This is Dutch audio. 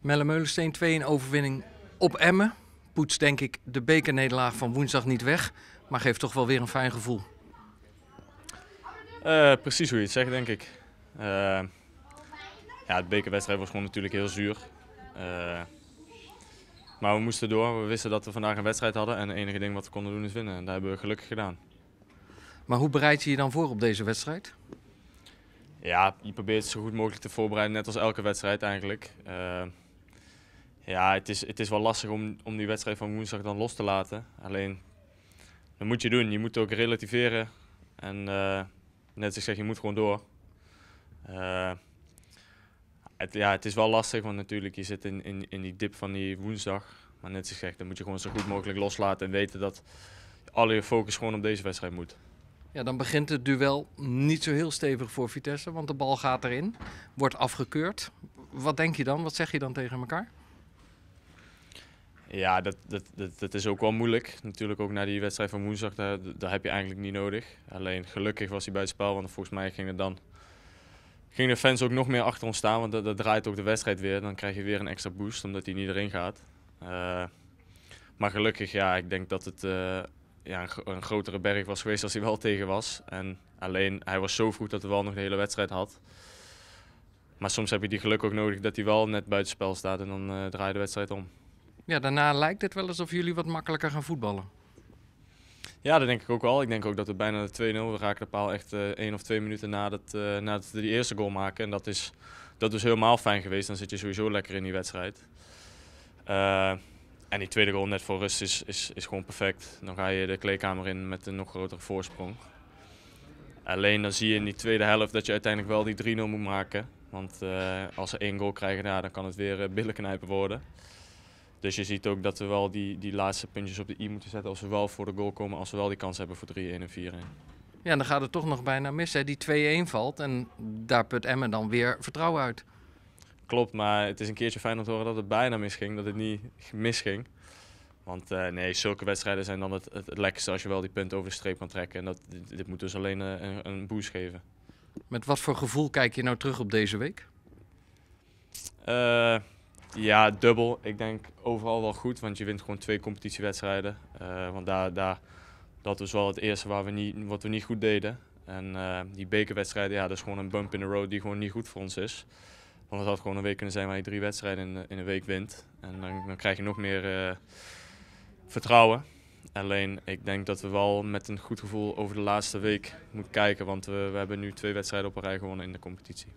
Melle Meulensteen 2 in overwinning op Emmen. Poetst denk ik de bekernederlaag van woensdag niet weg, maar geeft toch wel weer een fijn gevoel. Eh, precies hoe je het zegt, denk ik. Eh, ja, de bekerwedstrijd was gewoon natuurlijk heel zuur. Eh, maar we moesten door. We wisten dat we vandaag een wedstrijd hadden. En het enige ding wat we konden doen is winnen. En dat hebben we gelukkig gedaan. Maar hoe bereid je je dan voor op deze wedstrijd? Ja, je probeert zo goed mogelijk te voorbereiden. Net als elke wedstrijd eigenlijk. Ja, het is, het is wel lastig om, om die wedstrijd van woensdag dan los te laten. Alleen, dat moet je doen. Je moet ook relativeren. En uh, net als ik zeg, je moet gewoon door. Eh, het, ja, het is wel lastig, want natuurlijk, je zit in, in, in die dip van die woensdag. Maar net als ik zeg, dan moet je gewoon zo goed mogelijk loslaten en weten dat alle je focus gewoon op deze wedstrijd moet. Ja, dan begint het duel niet zo heel stevig voor Vitesse, want de bal gaat erin, wordt afgekeurd. Wat denk je dan? Wat zeg je dan tegen elkaar? Ja, dat, dat, dat, dat, is ook wel moeilijk. Natuurlijk ook na die wedstrijd van woensdag, daar, heb je eigenlijk niet nodig. Alleen gelukkig was hij bij het spel, want volgens mij ging dan... Gingen de fans ook nog meer achter ons staan, want dat, draait ook de wedstrijd weer. Dan krijg je weer een extra boost, omdat hij niet erin gaat. Eh, maar gelukkig, ja, ik denk dat het eh, ja, een, grotere berg was geweest als hij wel tegen was. En alleen, hij was zo goed dat hij wel nog de hele wedstrijd had. Maar soms heb je die geluk ook nodig dat hij wel net buitenspel staat en dan uh, draai je de wedstrijd om ja, daarna lijkt het wel alsof jullie wat makkelijker gaan voetballen. Ja, dat denk ik ook wel. Ik denk ook dat we bijna de 2-0 we raken de paal echt uh, één of twee minuten nadat, eh, nadat we die eerste goal maken. En dat is, dat is helemaal fijn geweest. Dan zit je sowieso lekker in die wedstrijd. Eh, en die tweede goal net voor rust is, is, is gewoon perfect. Dan ga je de kleedkamer in met een nog grotere voorsprong. Alleen dan zie je in die tweede helft dat je uiteindelijk wel die 3-0 moet maken. Want als ze één goal krijgen, ja, dan kan het weer billen worden. Dus je ziet ook dat we wel die, die laatste puntjes op de i moeten zetten. Als we wel voor de goal komen, als we wel die kans hebben voor 3-1 en 4-1. Ja, dan gaat het toch nog bijna mis. Hè? Die 2-1 valt en daar put Emmen dan weer vertrouwen uit. Klopt, maar het is een keertje fijn om te horen dat het bijna misging. Dat het niet misging. Want eh, nee, zulke wedstrijden zijn dan het, het, lekkerste als je wel die punten over de streep kan trekken. En dat, dit, moet dus alleen eh, een, een boost geven. Met wat voor gevoel kijk je nou terug op deze week? Uh, ja, dubbel. Ik denk overal wel goed, want je wint gewoon twee competitiewedstrijden. Eh, want daar, daar, dat was wel het eerste waar we niet, wat we niet goed deden. En eh, die bekerwedstrijden, ja, dat is gewoon een bump in the road die gewoon niet goed voor ons is. Want het had gewoon een week kunnen zijn waar je drie wedstrijden in, in een week wint. En dan, dan krijg je nog meer eh, vertrouwen. Alleen, ik denk dat we wel met een goed gevoel over de laatste week moeten kijken. Want we, we hebben nu twee wedstrijden op een rij gewonnen in de competitie.